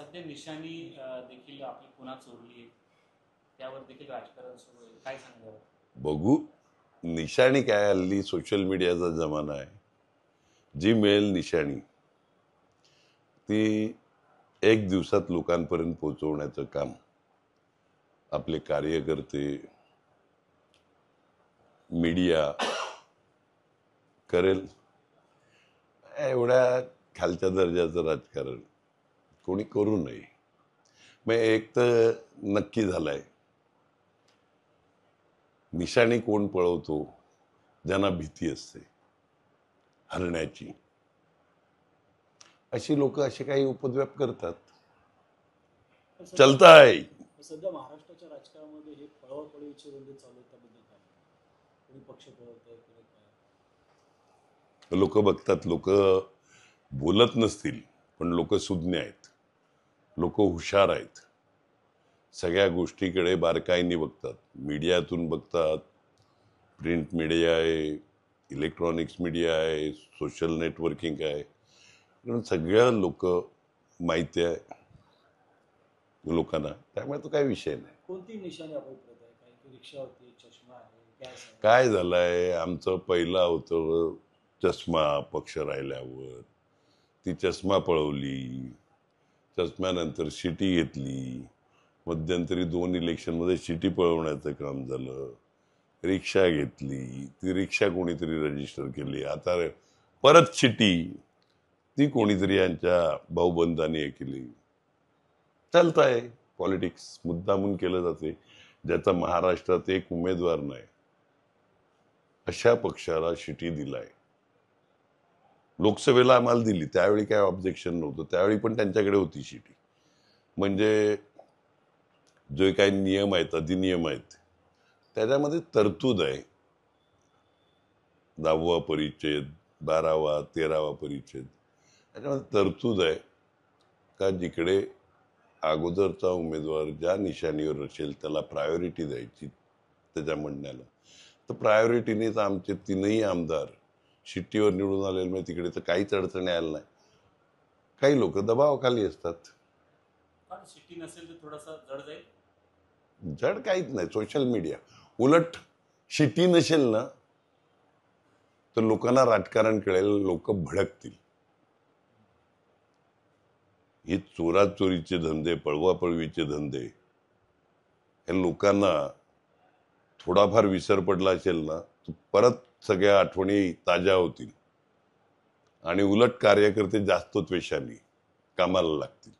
सध्या निशाणी देखील आपली पुन्हा चोरली त्यावर देखील राजकारण सुरू आहे काय सांगणार बघू निशाणी काय हल्ली सोशल मीडियाचा जमाना आहे जी मिळेल निशाणी ती एक दिवसात लोकांपर्यंत पोहोचवण्याचं काम आपले कार्यकर्ते मीडिया करेल एवढ्या खालच्या दर्जाचं राजकारण कोणी करू नये मग एक तर नक्की झालं निशाणी कोण पळवतो ज्यांना भीती असते हरण्याची अशी लोक असे काही उपद्व्याप करतात चलताय सध्या महाराष्ट्राच्या राजकारणामध्ये हे पळवापळीचे बंद चालू त्याबद्दल पक्ष लोक बघतात लोक बोलत नसतील पण लोक सुज्ञ आहेत लोक हुशार आहेत सगळ्या गोष्टीकडे बारकाईने बघतात मीडियातून बघतात प्रिंट मीडिया आहे इलेक्ट्रॉनिक्स मीडिया आहे सोशल नेटवर्किंग आहे म्हणून सगळ्या लोक माहिती आहे लोकांना त्यामुळे तो काही विषय नाही कोणती काय झालं आहे आमचं पहिला होतं चष्मा पक्ष राहिल्यावर ती चष्मा पळवली चष्म्यानंतर शिटी घेतली मध्यंतरी दोन इलेक्शन मध्ये शिटी पळवण्याचं काम झालं रिक्षा घेतली ती रिक्षा कोणीतरी रजिस्टर केली आता परत शिटी ती कोणीतरी यांच्या भाऊबंधाने केली चालत आहे पॉलिटिक्स मुद्दामून केलं जाते ज्याचा महाराष्ट्रात एक उमेदवार नाही अशा पक्षाला शिटी दिलाय लोकसभेला आम्हाला दिली त्यावेळी काय ऑब्जेक्शन नव्हतं त्यावेळी पण त्यांच्याकडे होती शिटी म्हणजे जे काही नियम आहेत अधिनियम आहेत त्याच्यामध्ये तरतूद आहे दहावा परिच्छेद बारावा तेरावा परिच्छेद त्याच्यामध्ये तरतूद आहे का जिकडे अगोदरचा उमेदवार ज्या निशाणीवर असेल त्याला प्रायोरिटी द्यायची त्याच्या म्हणण्याला तर प्रायोरिटीनेच आमचे तीनही आमदार शिट्टीवर निवडून आलेलं मी म्हणजे तिकडे तर काहीच अडचणी आल्या नाही काही लोक दबावाखाली असतात जड काहीच नाही सोशल मीडिया उलट शिटी नसेल ना तर लोकांना राजकारण कळेल लोक भडकतील हे चोराचोरीचे धंदे पळवापळवीचे धंदे हे लोकांना थोडाफार विसर पडला असेल ना परत सगळ्या आठवणी ताज्या होतील आणि उलट कार्यकर्ते जास्त त्वेषाने कामाला लागतील